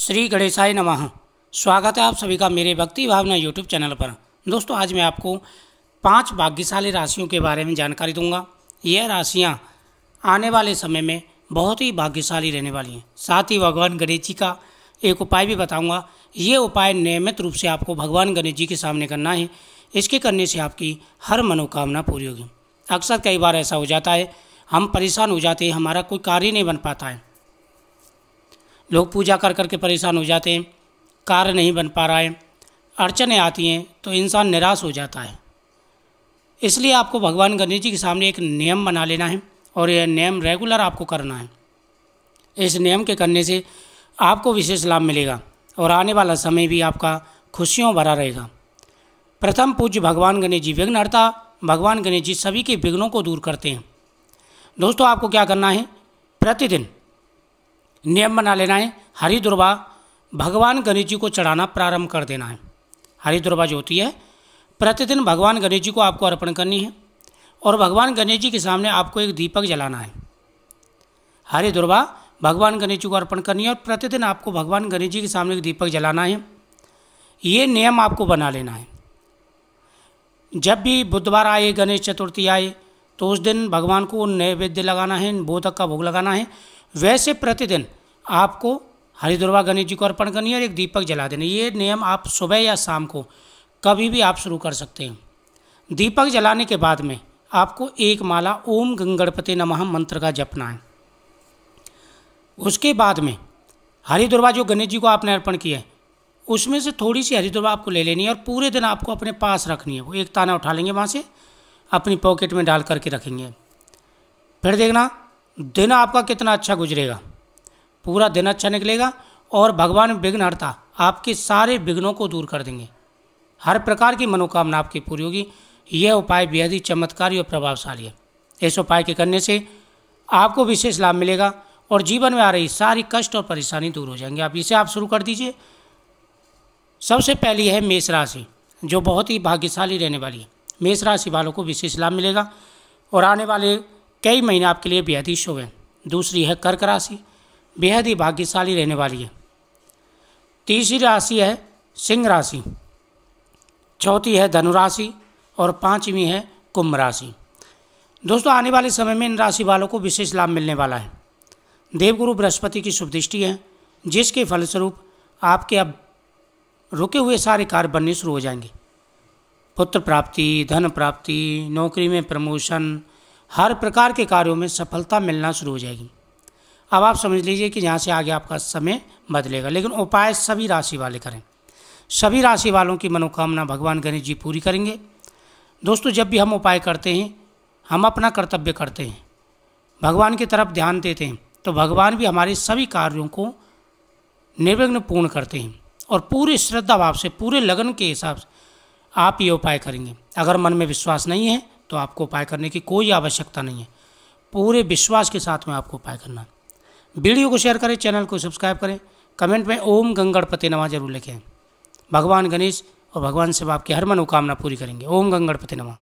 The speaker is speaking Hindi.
श्री गणेशाय नमः स्वागत है आप सभी का मेरे भक्ति भावना यूट्यूब चैनल पर दोस्तों आज मैं आपको पांच भाग्यशाली राशियों के बारे में जानकारी दूंगा यह राशियां आने वाले समय में बहुत ही भाग्यशाली रहने वाली हैं साथ ही भगवान गणेश जी का एक उपाय भी बताऊंगा ये उपाय नियमित रूप से आपको भगवान गणेश जी के सामने करना है इसके करने से आपकी हर मनोकामना पूरी होगी अक्सर कई बार ऐसा हो जाता है हम परेशान हो जाते हैं हमारा कोई कार्य नहीं बन पाता है लोग पूजा कर करके परेशान हो जाते हैं कार्य नहीं बन पा रहा है अड़चने आती हैं तो इंसान निराश हो जाता है इसलिए आपको भगवान गणेश जी के सामने एक नियम बना लेना है और यह नियम रेगुलर आपको करना है इस नियम के करने से आपको विशेष लाभ मिलेगा और आने वाला समय भी आपका खुशियों भरा रहेगा प्रथम पूज्य भगवान गणेश जी विघ्नहर्ता भगवान गणेश जी सभी के विघ्नों को दूर करते हैं दोस्तों आपको क्या करना है प्रतिदिन नियम बना लेना है हरी दुर्वा भगवान गणेश जी को चढ़ाना प्रारंभ कर देना है हरी दुर्वा जो होती है प्रतिदिन भगवान गणेश जी को आपको अर्पण करनी है और भगवान गणेश जी के सामने आपको एक दीपक जलाना है हरी दुर्वा भगवान गणेश जी को अर्पण करनी है और प्रतिदिन आपको भगवान गणेश जी के सामने एक दीपक जलाना है ये नियम आपको बना लेना है जब भी बुधवार आए गणेश चतुर्थी आए तो उस दिन भगवान को नैवेद्य लगाना है बोधक का भोग लगाना है वैसे प्रतिदिन आपको हरिद्रवा गणेश जी को अर्पण करनी है और एक दीपक जला देना ये नियम आप सुबह या शाम को कभी भी आप शुरू कर सकते हैं दीपक जलाने के बाद में आपको एक माला ओम गंगणपति नमः मंत्र का जपना है उसके बाद में हरिद्रवा जो गणेश जी को आपने अर्पण किया है उसमें से थोड़ी सी हरिद्रवा आपको ले लेनी है और पूरे दिन आपको अपने पास रखनी है वो एक ताना उठा लेंगे वहाँ से अपनी पॉकेट में डाल करके रखेंगे फिर देखना दिन आपका कितना अच्छा गुजरेगा पूरा दिन अच्छा निकलेगा और भगवान विघ्नहर्ता आपके सारे विघ्नों को दूर कर देंगे हर प्रकार की मनोकामना आपकी पूरी होगी यह उपाय बेहद ही चमत्कारी और प्रभावशाली है इस उपाय के करने से आपको विशेष लाभ मिलेगा और जीवन में आ रही सारी कष्ट और परेशानी दूर हो जाएंगे आप इसे आप शुरू कर दीजिए सबसे पहली है मेष राशि जो बहुत ही भाग्यशाली रहने वाली है मेष राशि वालों को विशेष लाभ मिलेगा और आने वाले कई महीने आपके लिए बेहद ही शुभ है दूसरी है कर्क राशि बेहद ही भाग्यशाली रहने वाली है तीसरी राशि है सिंह राशि चौथी है धनु राशि और पांचवी है कुंभ राशि दोस्तों आने वाले समय में इन राशि वालों को विशेष लाभ मिलने वाला है देवगुरु बृहस्पति की शुभ दृष्टि है जिसके फलस्वरूप आपके अब रुके हुए सारे कार्य बनने शुरू हो जाएंगे पुत्र प्राप्ति धन प्राप्ति नौकरी में प्रमोशन हर प्रकार के कार्यों में सफलता मिलना शुरू हो जाएगी अब आप समझ लीजिए कि यहाँ से आगे आपका समय बदलेगा लेकिन उपाय सभी राशि वाले करें सभी राशि वालों की मनोकामना भगवान गणेश जी पूरी करेंगे दोस्तों जब भी हम उपाय करते हैं हम अपना कर्तव्य करते हैं भगवान की तरफ ध्यान देते हैं तो भगवान भी हमारे सभी कार्यों को निर्विघ्न पूर्ण करते हैं और पूरे श्रद्धा भाव से पूरे लगन के हिसाब से आप ये उपाय करेंगे अगर मन में विश्वास नहीं है तो आपको उपाय करने की कोई आवश्यकता नहीं है पूरे विश्वास के साथ में आपको उपाय करना वीडियो को शेयर करें चैनल को सब्सक्राइब करें कमेंट में ओम गंगणपति नमा जरूर लिखें भगवान गणेश और भगवान शिव आपकी हर मनोकामना पूरी करेंगे ओम गंगणपति नमा